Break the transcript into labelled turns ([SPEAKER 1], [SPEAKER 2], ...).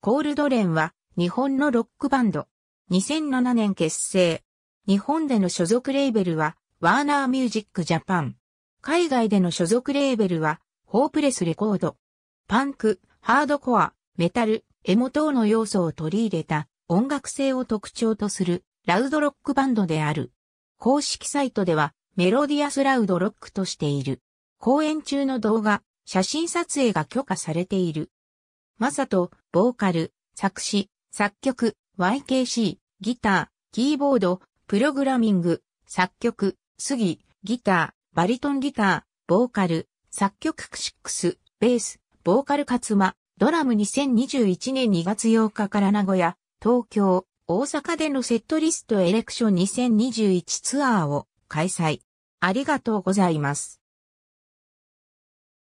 [SPEAKER 1] コールドレンは日本のロックバンド。2007年結成。
[SPEAKER 2] 日本での所属レーベルはワーナーミュージックジャパン。海外での所属レーベルはホープレスレコード。パンク、ハードコア、メタル、エモ等の要素を取り入れた音楽性を特徴とするラウドロックバンドである。公式サイトではメロディアスラウドロックとしている。公演中の動画、写真撮影が許可されている。マサト、ボーカル、作詞、作曲、YKC、ギター、キーボード、プログラミング、作曲、杉、ギター、バリトンギター、ボーカル、作曲クシックス、ベース、ボーカルカツマ、ドラム2021年2月8日から名古屋、東京、大阪でのセットリストエレクション
[SPEAKER 1] 2021ツアーを開催。ありがとうございます。